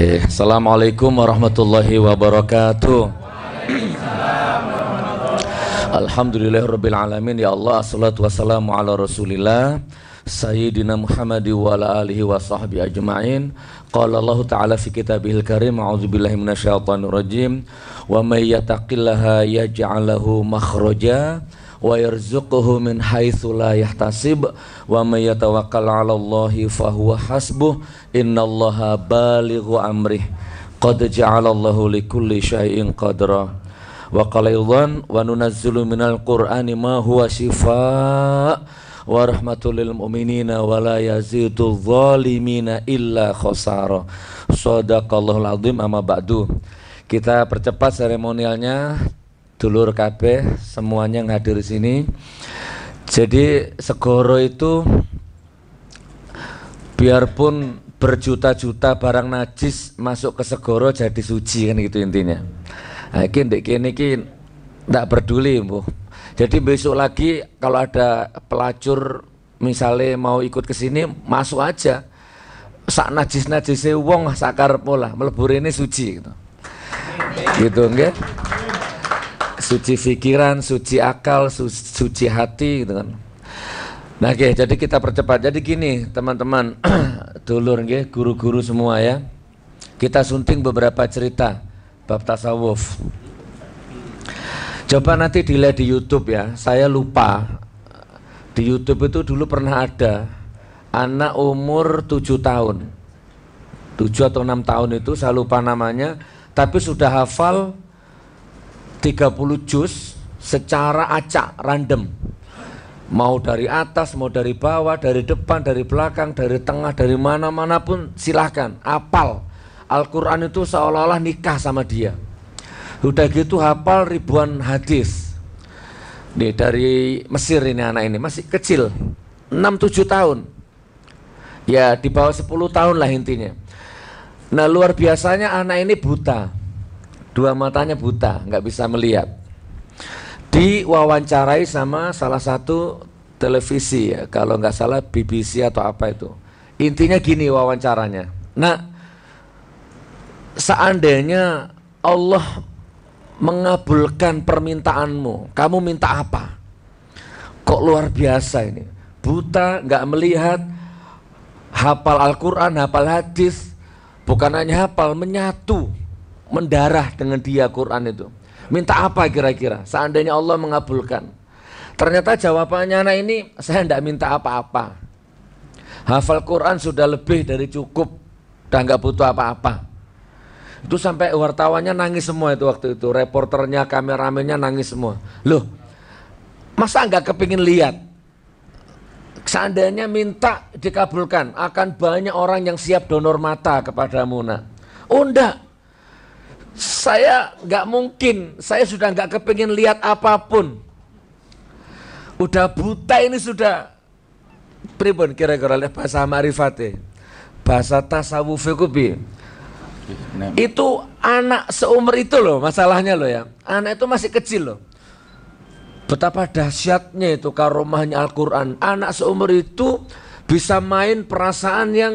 Iya. Assalamualaikum warahmatullahi wabarakatuh. Alhamdulillahirrabbilalamin Ya Allah Assalatu wassalamu ala rasulillah Sayyidina Muhammadi wa ala alihi wa sahbi ajma'in Qala Allah ta'ala fi kitabihil karim A'udzubillahi minasyaitanir rajim Wa may yataqillaha yaj'alahu makhroja wa yarzuquhu min haitsu la yahtasib wa may yatawakkal 'ala Allahi fa huwa hasbuh innallaha balighu amrih qad ja'ala Allahu likulli syai'in qadra wa qala aidan wa nunazzilu minal qur'ani ma huwa shifa wa rahmatul lil mu'minina wa la yazidul zalimina illa khasara sadaqallahul azim amma ba'du kita percepat seremonialnya dulur kabeh semuanya yang hadir sini. Jadi segoro itu biarpun berjuta-juta barang najis masuk ke segoro jadi suci kan gitu intinya. Nah, ini ndek ini tidak peduli, Bu. Jadi besok lagi kalau ada pelacur misalnya mau ikut ke sini masuk aja. Sak najis najis wong sakar pola, melebur ini suci gitu. Gitu enggak? suci pikiran, suci akal, suci, suci hati gitu kan. Nah, oke, jadi kita percepat. Jadi gini, teman-teman, dulur nggih, guru-guru semua ya. Kita sunting beberapa cerita bab tasawuf. Coba nanti dilihat di YouTube ya. Saya lupa di YouTube itu dulu pernah ada anak umur 7 tahun. 7 atau 6 tahun itu saya lupa namanya, tapi sudah hafal 30 juz secara acak random mau dari atas mau dari bawah dari depan dari belakang dari tengah dari mana mana pun silahkan apal Al-Quran itu seolah-olah nikah sama dia udah gitu hafal ribuan hadis nih dari Mesir ini anak ini masih kecil 6-7 tahun ya di bawah 10 tahun lah intinya nah luar biasanya anak ini buta dua matanya buta, nggak bisa melihat. Diwawancarai sama salah satu televisi ya, kalau nggak salah BBC atau apa itu. Intinya gini wawancaranya. Nah, seandainya Allah mengabulkan permintaanmu, kamu minta apa? Kok luar biasa ini? Buta, nggak melihat, hafal Al-Quran, hafal hadis, bukan hanya hafal, menyatu mendarah dengan dia Quran itu. Minta apa kira-kira? Seandainya Allah mengabulkan. Ternyata jawabannya anak ini saya tidak minta apa-apa. Hafal Quran sudah lebih dari cukup, dan nggak butuh apa-apa. Itu sampai wartawannya nangis semua itu waktu itu, reporternya, kameramennya nangis semua. Loh, masa nggak kepingin lihat? Seandainya minta dikabulkan, akan banyak orang yang siap donor mata kepada Mona oh saya nggak mungkin, saya sudah nggak kepingin lihat apapun. Udah buta ini sudah Pribon kira-kira lihat bahasa marifate, bahasa tasawuf kubi. Itu anak seumur itu loh masalahnya loh ya. Anak itu masih kecil loh. Betapa dahsyatnya itu karomahnya Al-Quran. Anak seumur itu bisa main perasaan yang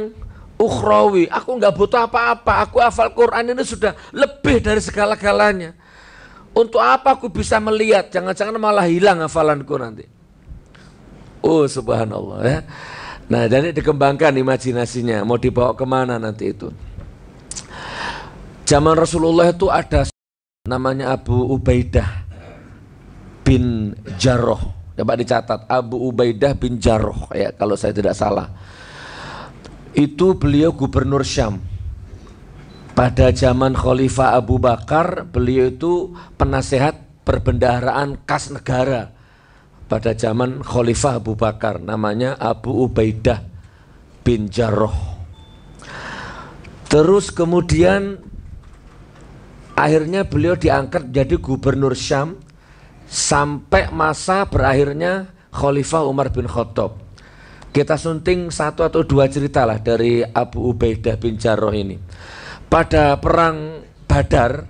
ukhrawi. Aku nggak butuh apa-apa. Aku hafal Quran ini sudah lebih dari segala-galanya. Untuk apa aku bisa melihat? Jangan-jangan malah hilang hafalanku nanti. Oh subhanallah ya. Nah jadi dikembangkan imajinasinya. Mau dibawa kemana nanti itu? Zaman Rasulullah itu ada namanya Abu Ubaidah bin Jarroh. Coba dicatat Abu Ubaidah bin Jarroh ya kalau saya tidak salah itu beliau gubernur Syam. Pada zaman Khalifah Abu Bakar, beliau itu penasehat perbendaharaan kas negara. Pada zaman Khalifah Abu Bakar, namanya Abu Ubaidah bin Jarrah. Terus kemudian akhirnya beliau diangkat jadi gubernur Syam sampai masa berakhirnya Khalifah Umar bin Khattab. Kita sunting satu atau dua cerita lah dari Abu Ubaidah bin Jarrah ini. Pada perang Badar,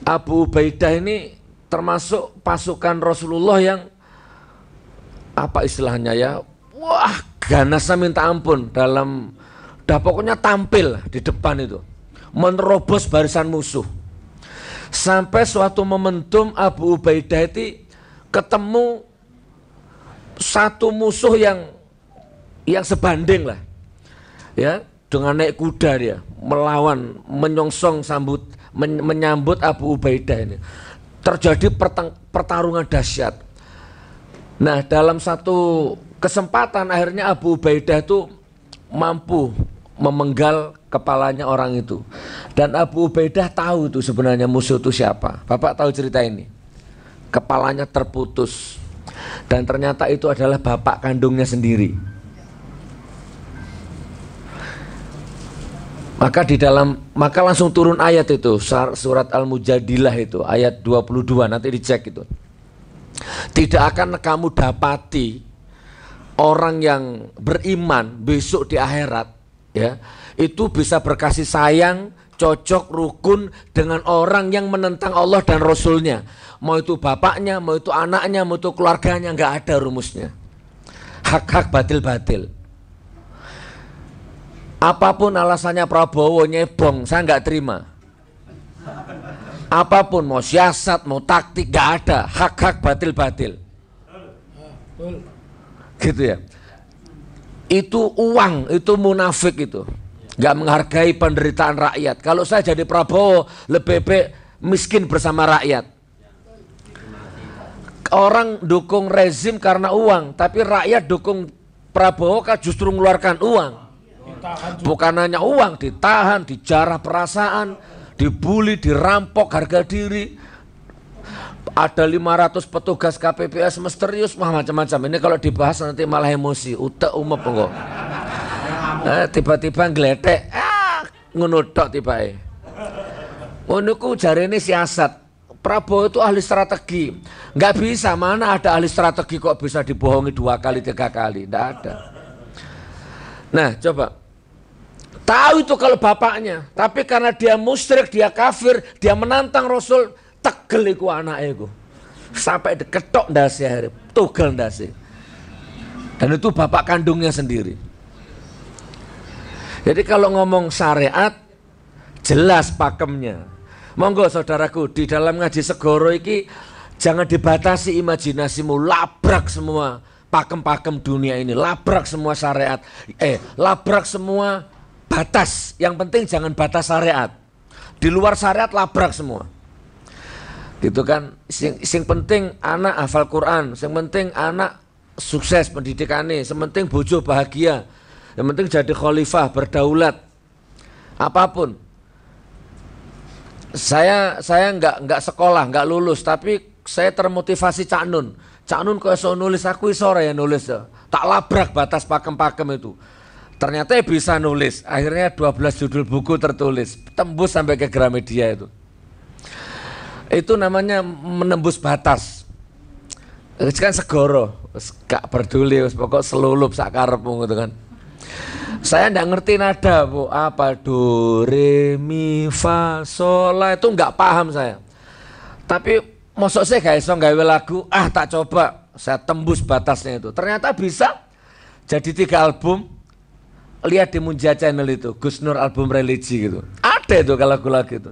Abu Ubaidah ini termasuk pasukan Rasulullah yang apa istilahnya ya, wah ganasnya minta ampun dalam, dah pokoknya tampil di depan itu, menerobos barisan musuh. Sampai suatu momentum Abu Ubaidah itu ketemu satu musuh yang yang sebanding lah ya dengan naik kuda dia melawan menyongsong sambut men, menyambut Abu Ubaidah ini terjadi pertarungan dahsyat nah dalam satu kesempatan akhirnya Abu Ubaidah itu mampu memenggal kepalanya orang itu dan Abu Ubaidah tahu itu sebenarnya musuh itu siapa Bapak tahu cerita ini kepalanya terputus dan ternyata itu adalah bapak kandungnya sendiri. Maka di dalam maka langsung turun ayat itu surat Al-Mujadilah itu ayat 22 nanti dicek itu. Tidak akan kamu dapati orang yang beriman besok di akhirat ya itu bisa berkasih sayang cocok rukun dengan orang yang menentang Allah dan Rasulnya. Mau itu bapaknya, mau itu anaknya, mau itu keluarganya, nggak ada rumusnya. Hak-hak batil-batil. Apapun alasannya Prabowo nyebong, saya nggak terima. Apapun mau siasat, mau taktik, nggak ada hak-hak batil-batil. Gitu ya. Itu uang, itu munafik itu nggak menghargai penderitaan rakyat. Kalau saya jadi Prabowo, lebih baik miskin bersama rakyat. Orang dukung rezim karena uang, tapi rakyat dukung Prabowo kan justru mengeluarkan uang. Bukan hanya uang, ditahan, dijarah perasaan, dibully, dirampok harga diri. Ada 500 petugas KPPS misterius, macam-macam. Ini kalau dibahas nanti malah emosi, utak umep enggak. Eh, tiba-tiba ngeletek, ah, ngunodok tiba eh Ngono jari ini siasat. Prabowo itu ahli strategi. Nggak bisa, mana ada ahli strategi kok bisa dibohongi dua kali, tiga kali. enggak ada. Nah, coba. Tahu itu kalau bapaknya, tapi karena dia musyrik, dia kafir, dia menantang Rasul, tegel iku anaknya ego Sampai diketok dasi hari, tugel dasi Dan itu bapak kandungnya sendiri. Jadi kalau ngomong syariat jelas pakemnya. Monggo saudaraku di dalam ngaji segoro iki jangan dibatasi imajinasimu labrak semua pakem-pakem dunia ini, labrak semua syariat. Eh, labrak semua batas. Yang penting jangan batas syariat. Di luar syariat labrak semua. Gitu kan? Sing, sing penting anak hafal Quran, sing penting anak sukses pendidikannya, Sementing penting bojo bahagia, yang penting jadi khalifah berdaulat apapun. Saya saya nggak nggak sekolah nggak lulus tapi saya termotivasi Cak Nun. Cak Nun kok iso nulis aku iso ya nulis ya. Tak labrak batas pakem-pakem itu. Ternyata ya bisa nulis. Akhirnya 12 judul buku tertulis. Tembus sampai ke Gramedia itu. Itu namanya menembus batas. Itu kan segoro. Gak peduli, pokok selulup sakarepmu gitu kan. Saya tidak ngerti nada bu apa do re mi fa sol itu nggak paham saya. Tapi mosok saya guys so gawe lagu ah tak coba saya tembus batasnya itu. Ternyata bisa jadi tiga album. Lihat di Munja Channel itu Gus Nur album religi gitu. Ada itu kalau lagu-lagu itu.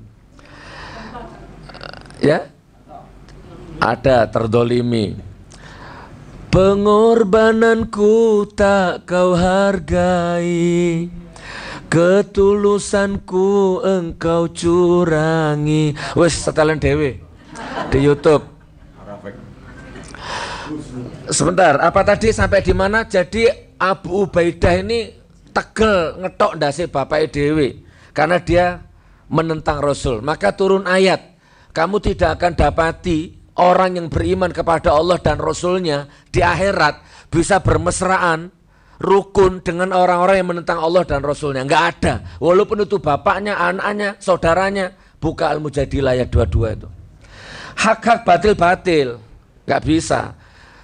Ya, ada terdolimi Pengorbananku tak kau hargai Ketulusanku engkau curangi Wes setelan dewe Di Youtube Sebentar, apa tadi sampai di mana? Jadi Abu Ubaidah ini tegel ngetok dasi Bapak Dewi karena dia menentang Rasul. Maka turun ayat, kamu tidak akan dapati orang yang beriman kepada Allah dan Rasulnya di akhirat bisa bermesraan rukun dengan orang-orang yang menentang Allah dan Rasulnya. Nggak ada. Walaupun itu bapaknya, anaknya, saudaranya. Buka Al-Mujadilah dua 22 itu. Hak-hak batil-batil. Nggak bisa.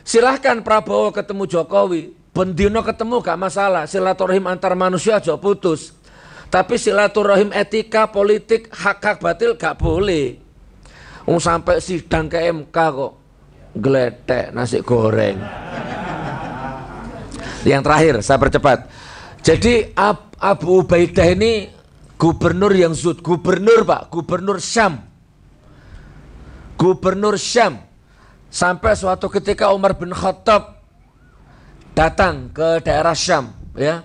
Silahkan Prabowo ketemu Jokowi. Bendino ketemu gak masalah. Silaturahim antar manusia aja putus. Tapi silaturahim etika, politik, hak-hak batil gak boleh. Um, sampai sidang ke MK kok geletek nasi goreng yang terakhir saya percepat jadi Ab Abu Ubaidah ini gubernur yang zut, gubernur pak gubernur Syam gubernur Syam sampai suatu ketika Umar bin Khattab datang ke daerah Syam ya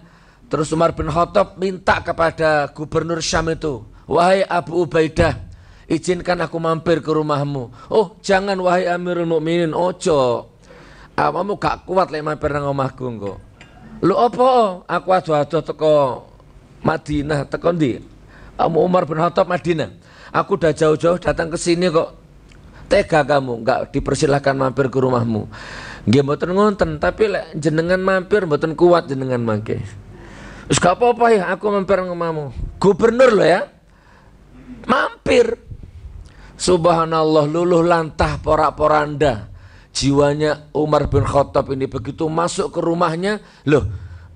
terus Umar bin Khattab minta kepada gubernur Syam itu wahai Abu Ubaidah izinkan aku mampir ke rumahmu. Oh, jangan wahai Amirul Mukminin, ojo. Awakmu gak kuat lek mampir nang omahku engko. Lu opo, Aku ado-ado teko Madinah, teko ndi? Amu Umar bin Khattab Madinah. Aku udah jauh-jauh datang ke sini kok. Tega kamu, enggak dipersilahkan mampir ke rumahmu. Nggih mboten ngonten, tapi lek jenengan mampir mboten kuat jenengan mangke. Wis gak apa-apa ya, aku mampir ke rumahmu. Gubernur lo ya. Mampir. Subhanallah luluh lantah porak-poranda. Jiwanya Umar bin Khattab ini begitu masuk ke rumahnya, loh,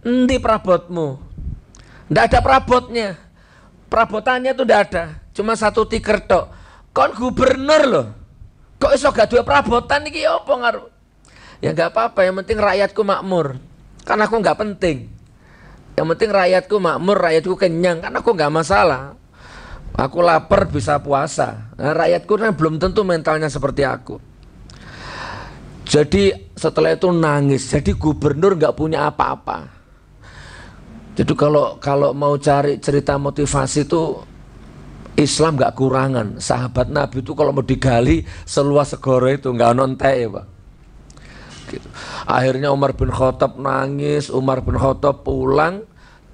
nanti perabotmu Ndak ada prabotnya. Perabotannya tuh ndak ada, cuma satu tiker tok. Kon gubernur loh. Kok iso gak dua perabotan nih apa ngaruh? Ya nggak apa-apa, yang penting rakyatku makmur. karena aku nggak penting. Yang penting rakyatku makmur, rakyatku kenyang, karena aku nggak masalah. Aku lapar bisa puasa. Nah, rakyatku kan belum tentu mentalnya seperti aku. Jadi setelah itu nangis. Jadi gubernur nggak punya apa-apa. Jadi kalau kalau mau cari cerita motivasi itu Islam nggak kurangan. Sahabat Nabi itu kalau mau digali seluas segoro itu nggak nontek ya pak. Gitu. Akhirnya Umar bin Khattab nangis. Umar bin Khattab pulang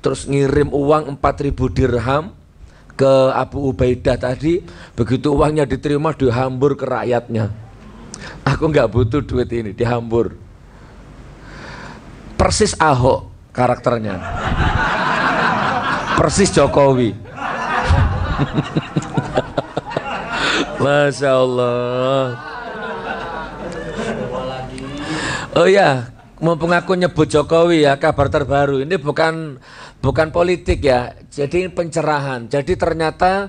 terus ngirim uang 4000 dirham ke Abu Ubaidah tadi begitu uangnya diterima dihambur ke rakyatnya aku nggak butuh duit ini dihambur persis Ahok karakternya persis Jokowi Masya Allah Oh ya, mumpung aku nyebut Jokowi ya kabar terbaru ini bukan bukan politik ya jadi pencerahan. Jadi ternyata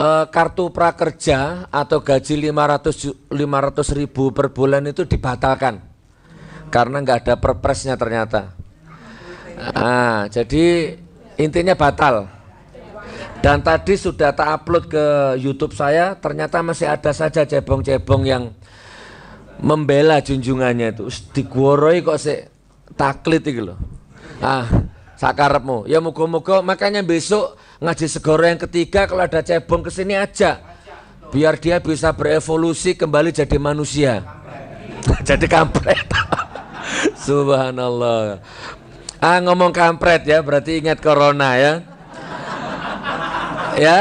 eh, kartu prakerja atau gaji 500 500 ribu per bulan itu dibatalkan karena nggak ada perpresnya ternyata. Ah, jadi intinya batal. Dan tadi sudah tak upload ke YouTube saya, ternyata masih ada saja cebong-cebong yang membela junjungannya itu. Digoroi kok sih taklit itu loh. Ah, sakarepmu. Ya muga-muga makanya besok ngaji segoro yang ketiga kalau ada cebong ke sini aja. Biar dia bisa berevolusi kembali jadi manusia. jadi kampret. Subhanallah. Ah ngomong kampret ya berarti ingat corona ya. ya.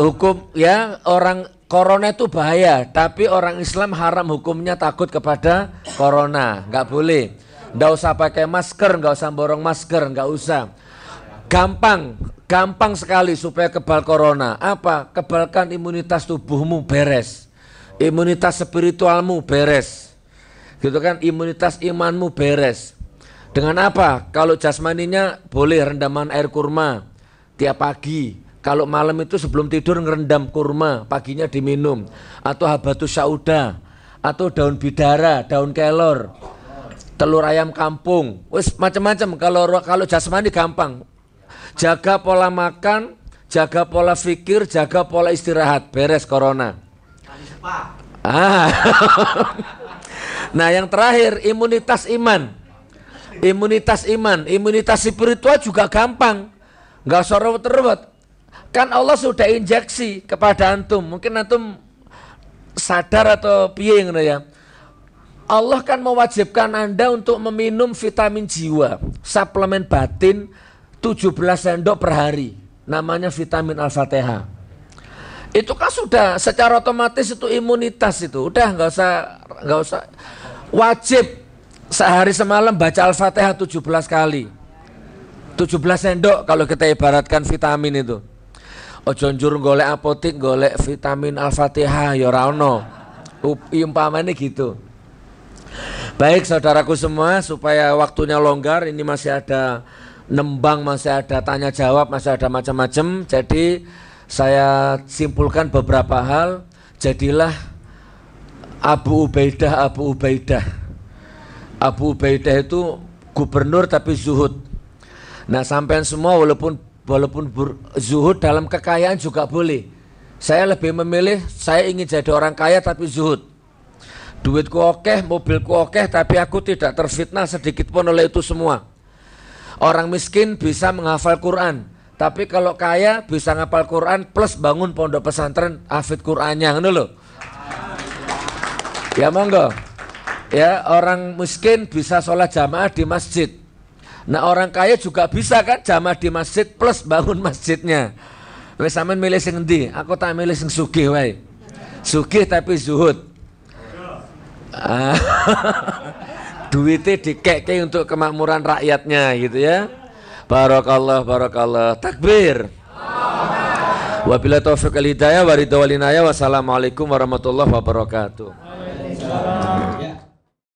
Hukum ya orang corona itu bahaya, tapi orang Islam haram hukumnya takut kepada corona, nggak boleh. Nggak usah pakai masker, nggak usah borong masker, nggak usah. Gampang, gampang sekali supaya kebal corona. Apa? Kebalkan imunitas tubuhmu beres. Imunitas spiritualmu beres. Gitu kan? Imunitas imanmu beres. Dengan apa? Kalau jasmaninya boleh rendaman air kurma tiap pagi. Kalau malam itu sebelum tidur ngerendam kurma, paginya diminum atau habatus sauda atau daun bidara, daun kelor telur ayam kampung, wis macam-macam kalau kalau jasmani gampang. Jaga pola makan, jaga pola pikir, jaga pola istirahat, beres corona. Ah. nah, yang terakhir imunitas iman. Imunitas iman, imunitas spiritual juga gampang. nggak usah ruwet-ruwet. Kan Allah sudah injeksi kepada antum. Mungkin antum sadar atau piye ya. Allah kan mewajibkan Anda untuk meminum vitamin jiwa, suplemen batin 17 sendok per hari. Namanya vitamin Al-Fatihah. Itu kan sudah secara otomatis itu imunitas itu. Udah nggak usah nggak usah wajib sehari semalam baca Al-Fatihah 17 kali. 17 sendok kalau kita ibaratkan vitamin itu. Ojo njur golek apotik golek vitamin Al-Fatihah ya ora ono. Umpamane gitu. Baik saudaraku semua, supaya waktunya longgar, ini masih ada nembang, masih ada tanya jawab, masih ada macam-macam. Jadi saya simpulkan beberapa hal. Jadilah Abu Ubaidah, Abu Ubaidah. Abu Ubaidah itu gubernur tapi zuhud. Nah, sampean semua walaupun walaupun bur, zuhud dalam kekayaan juga boleh. Saya lebih memilih saya ingin jadi orang kaya tapi zuhud. Duitku okeh, mobilku okeh, tapi aku tidak terfitnah sedikit pun oleh itu semua. Orang miskin bisa menghafal Quran, tapi kalau kaya bisa ngapal Quran plus bangun pondok pesantren afid Qurannya ngono lho. Ya monggo. Ya, orang miskin bisa sholat jamaah di masjid. Nah, orang kaya juga bisa kan jamaah di masjid plus bangun masjidnya. Wis sampean milih sing endi? Aku tak milih sing sugih wae. Sugih tapi zuhud. Ah. duitnya dikeke untuk kemakmuran rakyatnya gitu ya Barakallah barakallah takbir Wabillahi taufiq al hidayah wa ridha wassalamualaikum warahmatullahi wabarakatuh